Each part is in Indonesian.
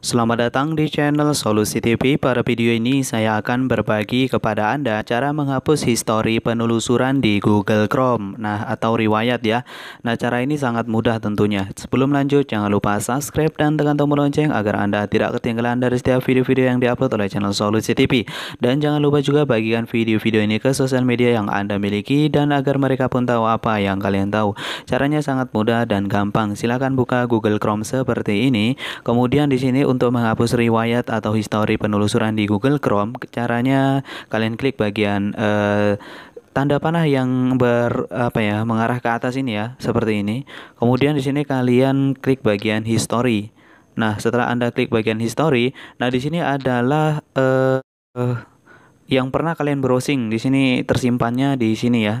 Selamat datang di channel Solusi TV. Pada video ini saya akan berbagi kepada Anda cara menghapus histori penelusuran di Google Chrome nah atau riwayat ya. Nah, cara ini sangat mudah tentunya. Sebelum lanjut jangan lupa subscribe dan tekan tombol lonceng agar Anda tidak ketinggalan dari setiap video-video yang diupload oleh channel Solusi TV. Dan jangan lupa juga bagikan video-video ini ke sosial media yang Anda miliki dan agar mereka pun tahu apa yang kalian tahu. Caranya sangat mudah dan gampang. Silakan buka Google Chrome seperti ini. Kemudian di sini untuk menghapus riwayat atau histori penelusuran di Google Chrome, caranya kalian klik bagian eh, tanda panah yang ber apa ya mengarah ke atas ini ya seperti ini. Kemudian di sini kalian klik bagian history. Nah setelah anda klik bagian history, nah di sini adalah eh, eh, yang pernah kalian browsing. Di sini tersimpannya di sini ya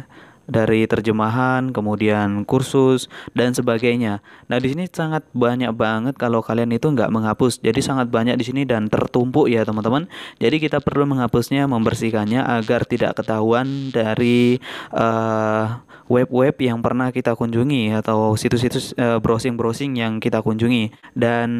dari terjemahan, kemudian kursus dan sebagainya. Nah di sini sangat banyak banget kalau kalian itu nggak menghapus, jadi sangat banyak di sini dan tertumpuk ya teman-teman. Jadi kita perlu menghapusnya, membersihkannya agar tidak ketahuan dari web eh, web-web yang pernah kita kunjungi atau situs-situs uh, browsing-browsing yang kita kunjungi dan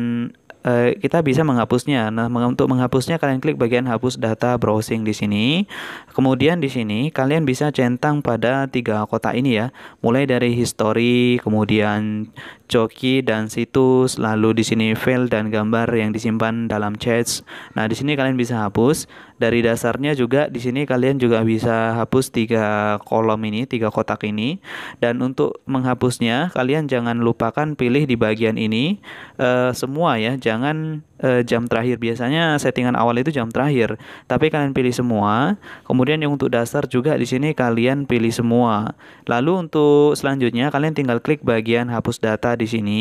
Eh, kita bisa menghapusnya. Nah, untuk menghapusnya kalian klik bagian hapus data browsing di sini. Kemudian di sini kalian bisa centang pada tiga kotak ini ya. Mulai dari history, kemudian joki dan situs, lalu di sini file dan gambar yang disimpan dalam chats. Nah, di sini kalian bisa hapus. Dari dasarnya juga di sini kalian juga bisa hapus tiga kolom ini, tiga kotak ini. Dan untuk menghapusnya, kalian jangan lupakan pilih di bagian ini uh, semua ya jangan uh, jam terakhir. Biasanya settingan awal itu jam terakhir. Tapi kalian pilih semua. Kemudian yang untuk dasar juga di sini kalian pilih semua. Lalu untuk selanjutnya kalian tinggal klik bagian hapus data di sini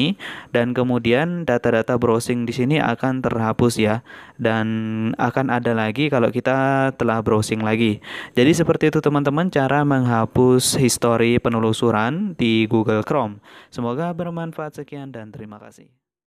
dan kemudian data-data browsing di sini akan terhapus ya dan akan ada lagi kalau kita telah browsing lagi. Jadi seperti itu teman-teman cara menghapus histori penelusuran di Google Chrome. Semoga bermanfaat sekian dan terima kasih.